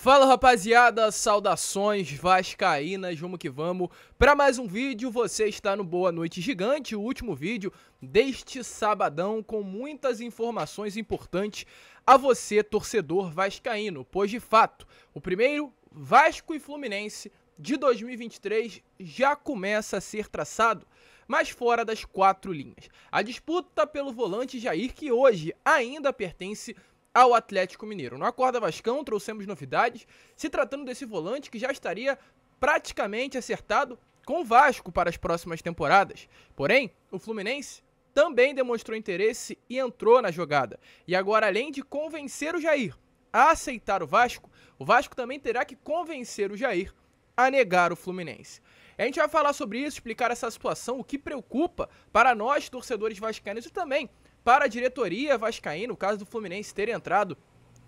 Fala rapaziada, saudações vascaínas, vamos que vamos. Para mais um vídeo, você está no Boa Noite Gigante, o último vídeo deste sabadão com muitas informações importantes a você, torcedor vascaíno, pois de fato, o primeiro Vasco e Fluminense de 2023 já começa a ser traçado, mas fora das quatro linhas. A disputa pelo volante Jair, que hoje ainda pertence ao Atlético Mineiro. No Acorda Vascão trouxemos novidades, se tratando desse volante que já estaria praticamente acertado com o Vasco para as próximas temporadas. Porém, o Fluminense também demonstrou interesse e entrou na jogada. E agora, além de convencer o Jair a aceitar o Vasco, o Vasco também terá que convencer o Jair a negar o Fluminense. A gente vai falar sobre isso, explicar essa situação, o que preocupa para nós, torcedores vascaínos, e também para a diretoria vascaína, o caso do Fluminense ter entrado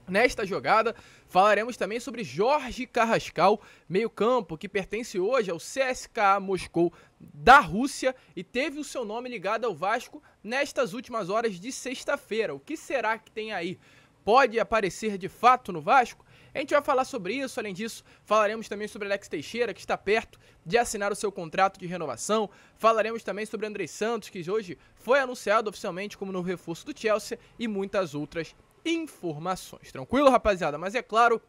Nesta jogada, falaremos também sobre Jorge Carrascal, meio-campo, que pertence hoje ao CSKA Moscou da Rússia e teve o seu nome ligado ao Vasco nestas últimas horas de sexta-feira. O que será que tem aí? Pode aparecer de fato no Vasco? A gente vai falar sobre isso, além disso, falaremos também sobre Alex Teixeira, que está perto de assinar o seu contrato de renovação. Falaremos também sobre André Santos, que hoje foi anunciado oficialmente como novo reforço do Chelsea e muitas outras informações. Tranquilo, rapaziada? Mas é claro,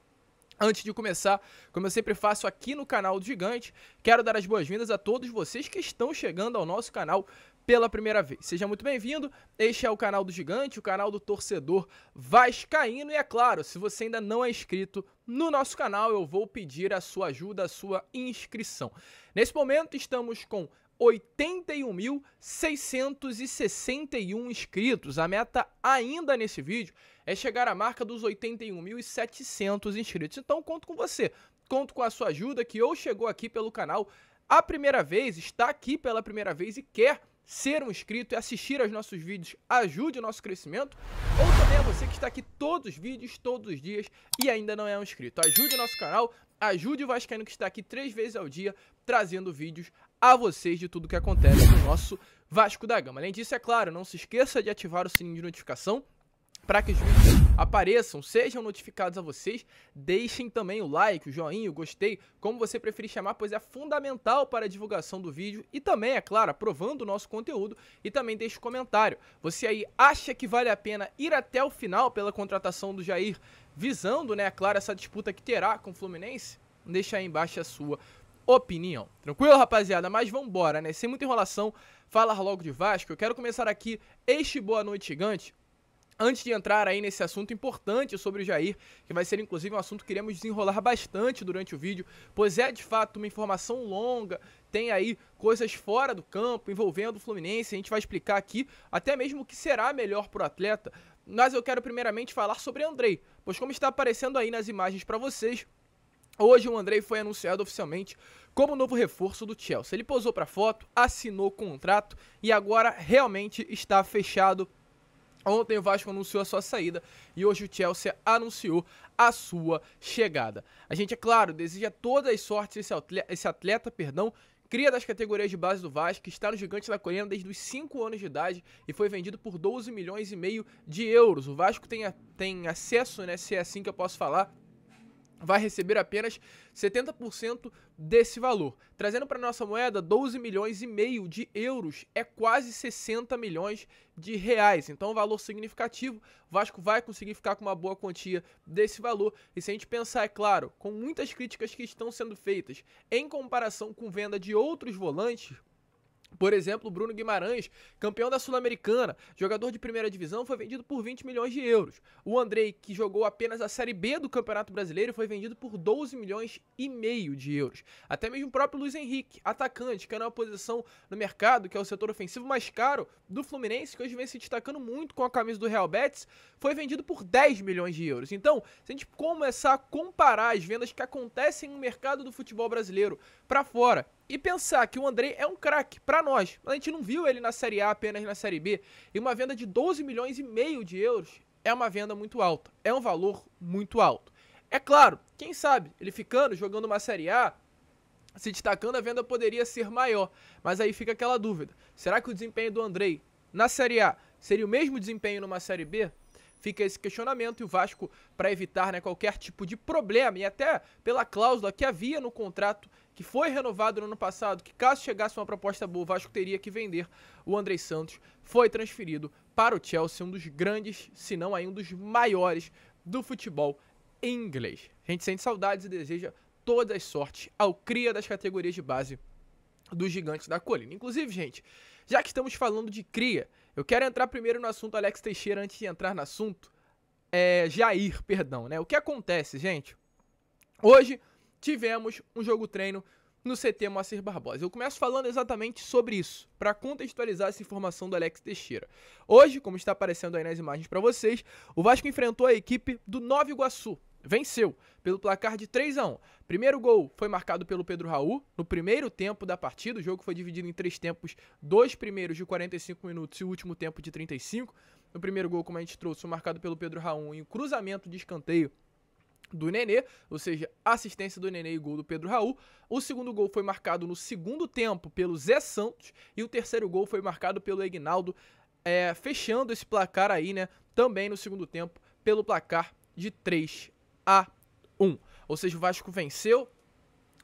Antes de começar, como eu sempre faço aqui no canal do Gigante, quero dar as boas-vindas a todos vocês que estão chegando ao nosso canal pela primeira vez. Seja muito bem-vindo. Este é o canal do Gigante, o canal do torcedor vascaíno e é claro, se você ainda não é inscrito no nosso canal, eu vou pedir a sua ajuda, a sua inscrição. Nesse momento estamos com 81.661 inscritos. A meta ainda nesse vídeo é chegar à marca dos 81.700 inscritos. Então conto com você, conto com a sua ajuda que ou chegou aqui pelo canal a primeira vez, está aqui pela primeira vez e quer ser um inscrito e assistir aos nossos vídeos ajude o nosso crescimento, ou também a você que está aqui todos os vídeos, todos os dias e ainda não é um inscrito. Ajude o nosso canal, ajude o Vascaíno que está aqui três vezes ao dia trazendo vídeos a vocês de tudo que acontece no nosso Vasco da Gama. Além disso, é claro, não se esqueça de ativar o sininho de notificação para que os vídeos apareçam, sejam notificados a vocês. Deixem também o like, o joinha, o gostei, como você preferir chamar, pois é fundamental para a divulgação do vídeo e também, é claro, aprovando o nosso conteúdo e também deixe um comentário. Você aí acha que vale a pena ir até o final pela contratação do Jair, visando, né, é claro, essa disputa que terá com o Fluminense? Deixa aí embaixo a sua opinião. Tranquilo, rapaziada? Mas vambora, né? Sem muita enrolação, falar logo de Vasco. Eu quero começar aqui este Boa Noite Gigante Antes de entrar aí nesse assunto importante sobre o Jair, que vai ser inclusive um assunto que iremos desenrolar bastante durante o vídeo, pois é de fato uma informação longa, tem aí coisas fora do campo envolvendo o Fluminense, a gente vai explicar aqui até mesmo o que será melhor para o atleta. Mas eu quero primeiramente falar sobre Andrei, pois como está aparecendo aí nas imagens para vocês, Hoje o Andrei foi anunciado oficialmente como novo reforço do Chelsea. Ele posou para foto, assinou o contrato e agora realmente está fechado Ontem o Vasco anunciou a sua saída e hoje o Chelsea anunciou a sua chegada. A gente, é claro, deseja todas as sortes esse atleta, esse atleta perdão, cria das categorias de base do Vasco, está no Gigante da Colina desde os 5 anos de idade e foi vendido por 12 milhões e meio de euros. O Vasco tem, tem acesso, né, se é assim que eu posso falar, vai receber apenas 70% desse valor. Trazendo para nossa moeda 12 milhões e meio de euros é quase 60 milhões de reais. Então, um valor significativo. Vasco vai conseguir ficar com uma boa quantia desse valor. E se a gente pensar, é claro, com muitas críticas que estão sendo feitas em comparação com venda de outros volantes, por exemplo, Bruno Guimarães, campeão da Sul-Americana, jogador de primeira divisão, foi vendido por 20 milhões de euros. O Andrei, que jogou apenas a Série B do Campeonato Brasileiro, foi vendido por 12 milhões e meio de euros. Até mesmo o próprio Luiz Henrique, atacante, que era uma posição no mercado, que é o setor ofensivo mais caro do Fluminense, que hoje vem se destacando muito com a camisa do Real Betis, foi vendido por 10 milhões de euros. Então, se a gente começar a comparar as vendas que acontecem no mercado do futebol brasileiro para fora e pensar que o André é um craque para nós, mas a gente não viu ele na Série A, apenas na Série B. E uma venda de 12 milhões e meio de euros é uma venda muito alta, é um valor muito alto. É claro, quem sabe ele ficando, jogando uma Série A, se destacando, a venda poderia ser maior. Mas aí fica aquela dúvida: será que o desempenho do Andrei na Série A seria o mesmo desempenho numa Série B? Fica esse questionamento e o Vasco, para evitar né, qualquer tipo de problema e até pela cláusula que havia no contrato, que foi renovado no ano passado, que caso chegasse uma proposta boa, o Vasco teria que vender. O André Santos foi transferido para o Chelsea, um dos grandes, se não aí um dos maiores do futebol inglês. A gente sente saudades e deseja toda a sorte ao cria das categorias de base dos gigantes da colina. Inclusive, gente, já que estamos falando de cria, eu quero entrar primeiro no assunto Alex Teixeira antes de entrar no assunto é, Jair, perdão, né? O que acontece, gente? Hoje tivemos um jogo treino no CT Moacir Barbosa. Eu começo falando exatamente sobre isso, para contextualizar essa informação do Alex Teixeira. Hoje, como está aparecendo aí nas imagens para vocês, o Vasco enfrentou a equipe do Nova Iguaçu. Venceu pelo placar de 3 a 1. Primeiro gol foi marcado pelo Pedro Raul no primeiro tempo da partida. O jogo foi dividido em três tempos, dois primeiros de 45 minutos e o último tempo de 35. No primeiro gol, como a gente trouxe, foi marcado pelo Pedro Raul em um cruzamento de escanteio do Nenê, ou seja, assistência do Nenê e gol do Pedro Raul. O segundo gol foi marcado no segundo tempo pelo Zé Santos e o terceiro gol foi marcado pelo Ignaldo, é, fechando esse placar aí, né? Também no segundo tempo, pelo placar de 3 a 1. Ou seja, o Vasco venceu,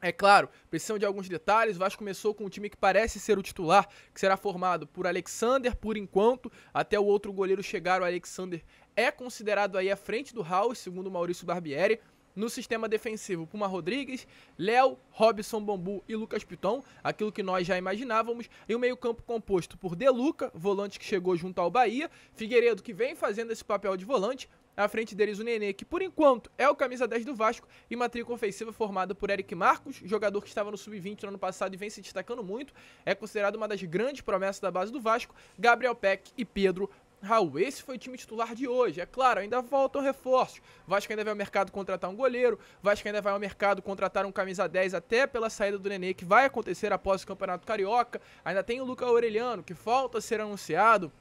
é claro, precisam de alguns detalhes. O Vasco começou com um time que parece ser o titular, que será formado por Alexander por enquanto, até o outro goleiro chegar, o Alexander é considerado aí à frente do House, segundo Maurício Barbieri. No sistema defensivo, Puma Rodrigues, Léo, Robson Bambu e Lucas Piton, aquilo que nós já imaginávamos, e o meio-campo composto por Deluca, volante que chegou junto ao Bahia, Figueiredo, que vem fazendo esse papel de volante, à frente deles o Nenê, que por enquanto é o camisa 10 do Vasco, e matrícula ofensiva formada por Eric Marcos, jogador que estava no sub-20 no ano passado e vem se destacando muito, é considerado uma das grandes promessas da base do Vasco, Gabriel Peck e Pedro Raul, esse foi o time titular de hoje. É claro, ainda faltam reforços. Vasco ainda vai ao mercado contratar um goleiro. Vasco ainda vai ao mercado contratar um camisa 10 até pela saída do Nenê, que vai acontecer após o Campeonato Carioca. Ainda tem o Luca Aureliano, que falta ser anunciado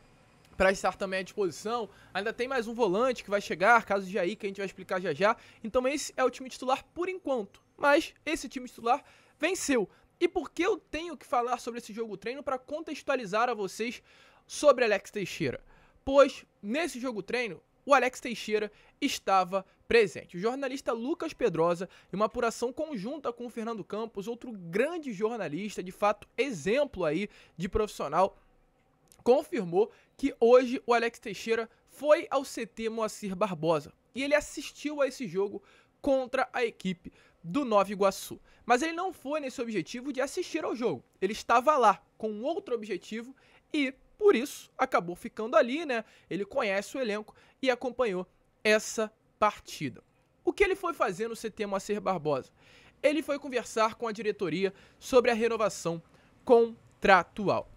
para estar também à disposição. Ainda tem mais um volante que vai chegar, caso de aí, que a gente vai explicar já já. Então esse é o time titular por enquanto. Mas esse time titular venceu. E por que eu tenho que falar sobre esse jogo treino para contextualizar a vocês sobre Alex Teixeira? pois nesse jogo treino o Alex Teixeira estava presente. O jornalista Lucas Pedrosa, em uma apuração conjunta com o Fernando Campos, outro grande jornalista, de fato exemplo aí de profissional, confirmou que hoje o Alex Teixeira foi ao CT Moacir Barbosa e ele assistiu a esse jogo contra a equipe do Nova Iguaçu. Mas ele não foi nesse objetivo de assistir ao jogo. Ele estava lá com outro objetivo e por isso, acabou ficando ali, né? Ele conhece o elenco e acompanhou essa partida. O que ele foi fazer no CT Moacir Barbosa? Ele foi conversar com a diretoria sobre a renovação contratual.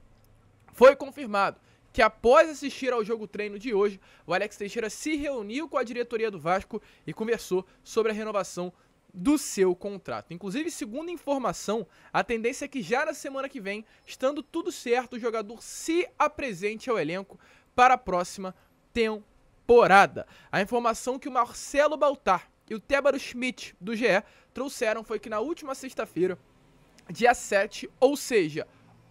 Foi confirmado que após assistir ao jogo treino de hoje, o Alex Teixeira se reuniu com a diretoria do Vasco e conversou sobre a renovação contratual do seu contrato. Inclusive, segundo informação, a tendência é que já na semana que vem, estando tudo certo, o jogador se apresente ao elenco para a próxima temporada. A informação que o Marcelo Baltar e o Tébaro Schmidt do GE trouxeram foi que na última sexta-feira, dia 7, ou seja,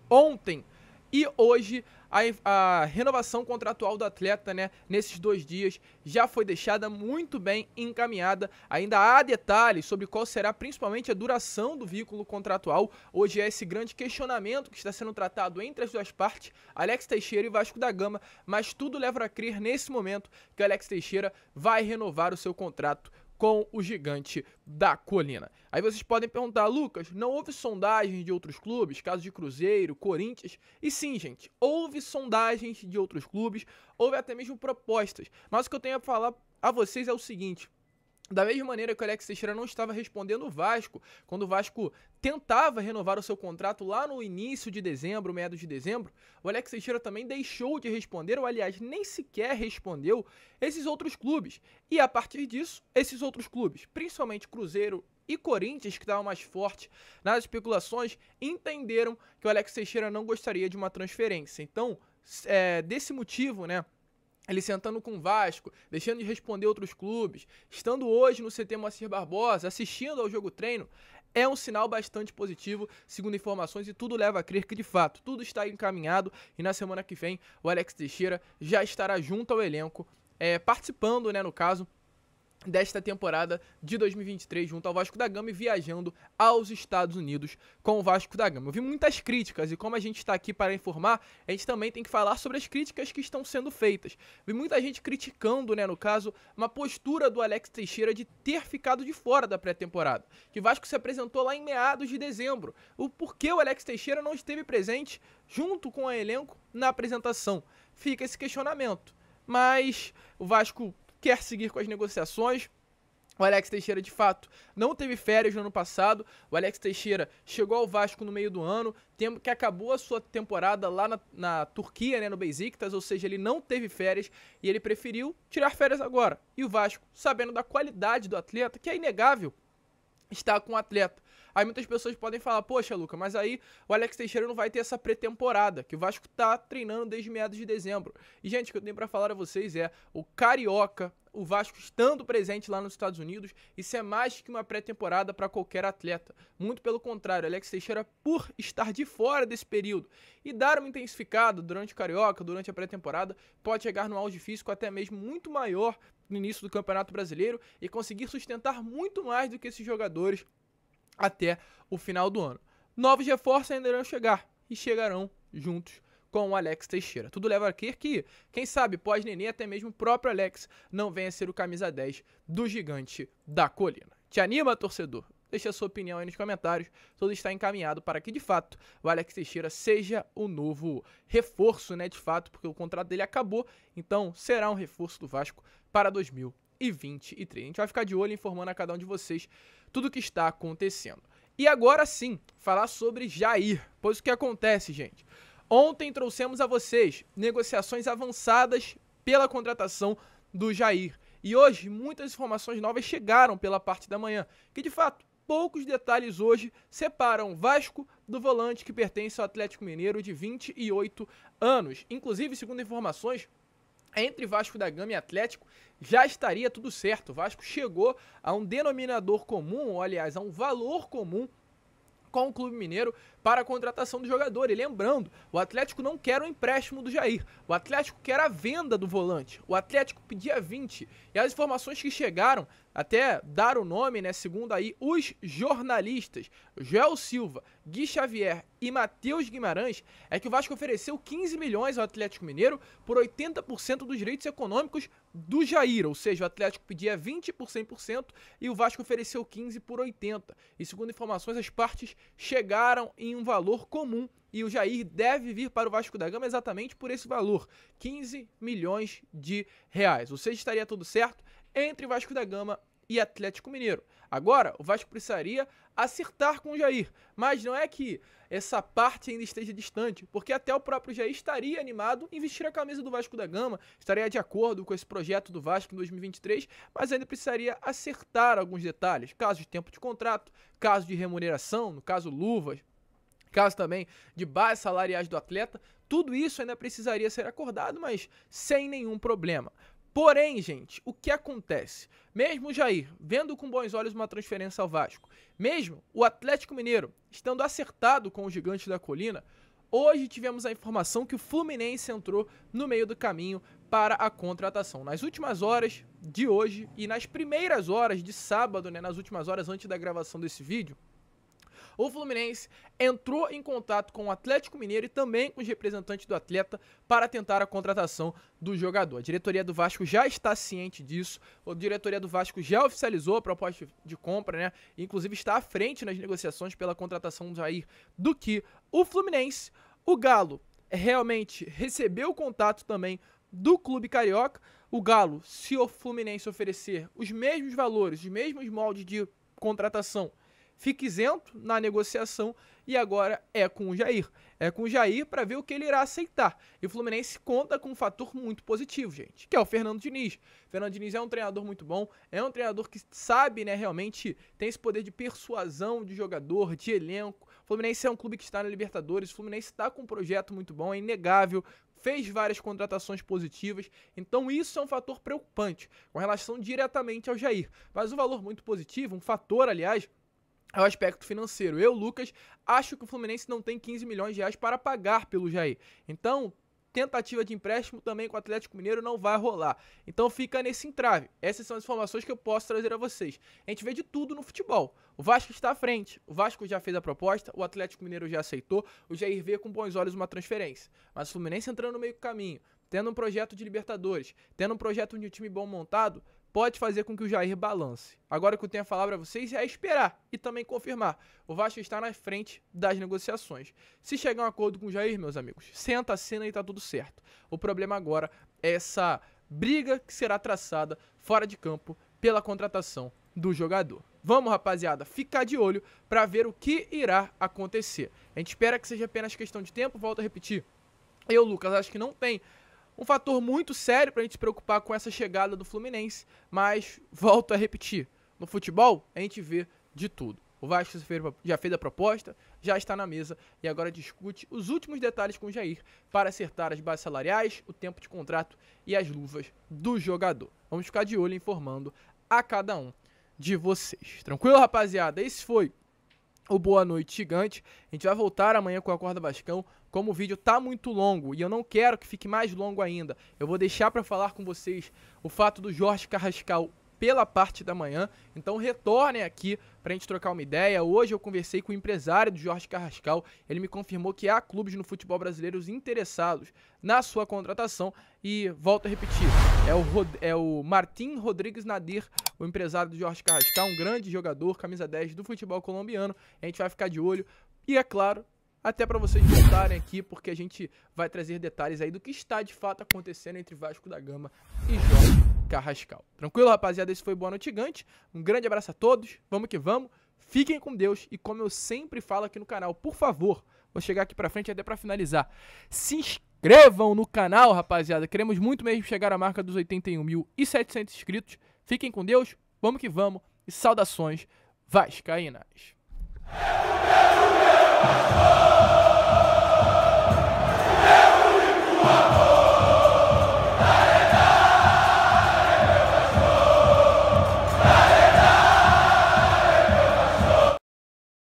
ontem e hoje, a, a renovação contratual do atleta, né, nesses dois dias, já foi deixada muito bem encaminhada. Ainda há detalhes sobre qual será principalmente a duração do vínculo contratual. Hoje é esse grande questionamento que está sendo tratado entre as duas partes, Alex Teixeira e Vasco da Gama, mas tudo leva a crer nesse momento que Alex Teixeira vai renovar o seu contrato com o gigante da colina. Aí vocês podem perguntar, Lucas, não houve sondagens de outros clubes, caso de Cruzeiro, Corinthians? E sim, gente, houve sondagens de outros clubes, houve até mesmo propostas. Mas o que eu tenho a falar a vocês é o seguinte: da mesma maneira que o Alex Teixeira não estava respondendo o Vasco, quando o Vasco tentava renovar o seu contrato lá no início de dezembro, meados de dezembro, o Alex Teixeira também deixou de responder, ou aliás, nem sequer respondeu esses outros clubes. E a partir disso, esses outros clubes, principalmente Cruzeiro e Corinthians, que estavam mais fortes nas especulações, entenderam que o Alex Teixeira não gostaria de uma transferência. Então, é, desse motivo, né? ele sentando com o Vasco, deixando de responder outros clubes, estando hoje no CT Moacir Barbosa, assistindo ao jogo treino, é um sinal bastante positivo, segundo informações, e tudo leva a crer que de fato tudo está encaminhado e na semana que vem o Alex Teixeira já estará junto ao elenco, é, participando, né, no caso, desta temporada de 2023 junto ao Vasco da Gama e viajando aos Estados Unidos com o Vasco da Gama. Eu vi muitas críticas e como a gente está aqui para informar, a gente também tem que falar sobre as críticas que estão sendo feitas. Vi muita gente criticando, né, no caso, uma postura do Alex Teixeira de ter ficado de fora da pré-temporada, que o Vasco se apresentou lá em meados de dezembro. O porquê o Alex Teixeira não esteve presente junto com o elenco na apresentação? Fica esse questionamento. Mas o Vasco quer seguir com as negociações. O Alex Teixeira, de fato, não teve férias no ano passado. O Alex Teixeira chegou ao Vasco no meio do ano, que acabou a sua temporada lá na, na Turquia, né, no Besiktas, ou seja, ele não teve férias e ele preferiu tirar férias agora. E o Vasco, sabendo da qualidade do atleta, que é inegável, está com o atleta Aí muitas pessoas podem falar, poxa, Luca, mas aí o Alex Teixeira não vai ter essa pré-temporada, que o Vasco tá treinando desde meados de dezembro. E, gente, o que eu tenho para falar a vocês é o Carioca, o Vasco estando presente lá nos Estados Unidos, isso é mais que uma pré-temporada para qualquer atleta. Muito pelo contrário, Alex Teixeira, por estar de fora desse período e dar uma intensificada durante o Carioca, durante a pré-temporada, pode chegar num auge físico até mesmo muito maior no início do Campeonato Brasileiro e conseguir sustentar muito mais do que esses jogadores até o final do ano. Novos reforços ainda irão chegar e chegarão juntos com o Alex Teixeira. Tudo leva a crer que, quem sabe, pós-Nenê, até mesmo o próprio Alex não venha ser o camisa 10 do gigante da colina. Te anima, torcedor? Deixe a sua opinião aí nos comentários. Tudo está encaminhado para que, de fato, o Alex Teixeira seja o novo reforço, né? De fato, porque o contrato dele acabou. Então, será um reforço do Vasco para 2023. A gente vai ficar de olho informando a cada um de vocês tudo o que está acontecendo. E agora sim, falar sobre Jair, pois o que acontece, gente? Ontem trouxemos a vocês negociações avançadas pela contratação do Jair. E hoje muitas informações novas chegaram pela parte da manhã, que de fato poucos detalhes hoje separam Vasco do volante que pertence ao Atlético Mineiro de 28 anos. Inclusive, segundo informações, entre Vasco da Gama e Atlético já estaria tudo certo. O Vasco chegou a um denominador comum, ou aliás, a um valor comum com o Clube Mineiro para a contratação do jogador. E lembrando, o Atlético não quer o um empréstimo do Jair. O Atlético quer a venda do volante. O Atlético pedia 20. E as informações que chegaram até dar o nome, né, segundo aí os jornalistas, Joel Silva, Gui Xavier e Matheus Guimarães, é que o Vasco ofereceu 15 milhões ao Atlético Mineiro por 80% dos direitos econômicos do Jair, ou seja, o Atlético pedia 20 por 100% e o Vasco ofereceu 15 por 80. E segundo informações, as partes chegaram em em um valor comum e o Jair deve vir para o Vasco da Gama exatamente por esse valor, 15 milhões de reais. Ou seja, estaria tudo certo entre Vasco da Gama e Atlético Mineiro. Agora, o Vasco precisaria acertar com o Jair, mas não é que essa parte ainda esteja distante, porque até o próprio Jair estaria animado em vestir a camisa do Vasco da Gama, estaria de acordo com esse projeto do Vasco em 2023, mas ainda precisaria acertar alguns detalhes, caso de tempo de contrato, caso de remuneração, no caso luvas, Caso também de baixas salariais do atleta, tudo isso ainda precisaria ser acordado, mas sem nenhum problema. Porém, gente, o que acontece? Mesmo o Jair vendo com bons olhos uma transferência ao Vasco, mesmo o Atlético Mineiro estando acertado com o Gigante da Colina, Hoje tivemos a informação que o Fluminense entrou no meio do caminho para a contratação. Nas últimas horas de hoje e nas primeiras horas de sábado, né, nas últimas horas antes da gravação desse vídeo, o Fluminense entrou em contato com o Atlético Mineiro e também com os representantes do atleta para tentar a contratação do jogador. A diretoria do Vasco já está ciente disso. A diretoria do Vasco já oficializou a proposta de compra, né? Inclusive está à frente nas negociações pela contratação do Jair do que o Fluminense. O Galo realmente recebeu o contato também do clube carioca. O Galo, se o Fluminense oferecer os mesmos valores, os mesmos moldes de contratação fica isento na negociação e agora é com o Jair. É com o Jair para ver o que ele irá aceitar. E o Fluminense conta com um fator muito positivo, gente, que é o Fernando Diniz. O Fernando Diniz é um treinador muito bom, é um treinador que sabe, né, realmente tem esse poder de persuasão de jogador, de elenco. O Fluminense é um clube que está na Libertadores, o Fluminense está com um projeto muito bom, é inegável fez várias contratações positivas, então isso é um fator preocupante com relação diretamente ao Jair. Mas um valor muito positivo, um fator, aliás, é o aspecto financeiro. Eu, Lucas, acho que o Fluminense não tem 15 milhões de reais para pagar pelo Jair. Então, tentativa de empréstimo também com o Atlético Mineiro não vai rolar. Então fica nesse entrave. Essas são as informações que eu posso trazer a vocês. A gente vê de tudo no futebol. O Vasco está à frente. O Vasco já fez a proposta, o Atlético Mineiro já aceitou, o Jair vê com bons olhos uma transferência. Mas o Fluminense entrando no meio do caminho, tendo um projeto de Libertadores, tendo um projeto de um time bom montado, pode fazer com que o Jair balance. Agora que eu tenho a falar para vocês é esperar e também confirmar. O Vasco está na frente das negociações. Se chegar um acordo com o Jair, meus amigos, senta, a cena e tá tudo certo. O problema agora é essa briga que será traçada fora de campo pela contratação do jogador. Vamos, rapaziada, ficar de olho para ver o que irá acontecer. A gente espera que seja apenas questão de tempo, volto a repetir. Eu, Lucas, acho que não tem um fator muito sério para a gente se preocupar com essa chegada do Fluminense, mas volto a repetir, no futebol a gente vê de tudo. O Vasco já fez a proposta, já está na mesa e agora discute os últimos detalhes com o Jair para acertar as bases salariais, o tempo de contrato e as luvas do jogador. Vamos ficar de olho informando a cada um de vocês. Tranquilo, rapaziada? Esse foi o Boa Noite Gigante. A gente vai voltar amanhã com a Corda bascão como o vídeo tá muito longo e eu não quero que fique mais longo ainda, eu vou deixar para falar com vocês o fato do Jorge Carrascal pela parte da manhã. Então retornem aqui para a gente trocar uma ideia. Hoje eu conversei com o empresário do Jorge Carrascal. Ele me confirmou que há clubes no futebol brasileiro interessados na sua contratação. E volto a repetir, é o, Rod é o Martim Rodrigues Nadir, o empresário do Jorge Carrascal, um grande jogador, camisa 10 do futebol colombiano. A gente vai ficar de olho. E é claro, até para vocês voltarem aqui, porque a gente vai trazer detalhes aí do que está de fato acontecendo entre Vasco da Gama e Jorge Carrascal. Tranquilo, rapaziada? Esse foi Boa Noite Gigante. Um grande abraço a todos. Vamos que vamos. Fiquem com Deus e como eu sempre falo aqui no canal, por favor, vou chegar aqui para frente até para finalizar. Se inscrevam no canal, rapaziada. Queremos muito mesmo chegar à marca dos 81.700 inscritos. Fiquem com Deus. Vamos que vamos. E saudações vascaínas. É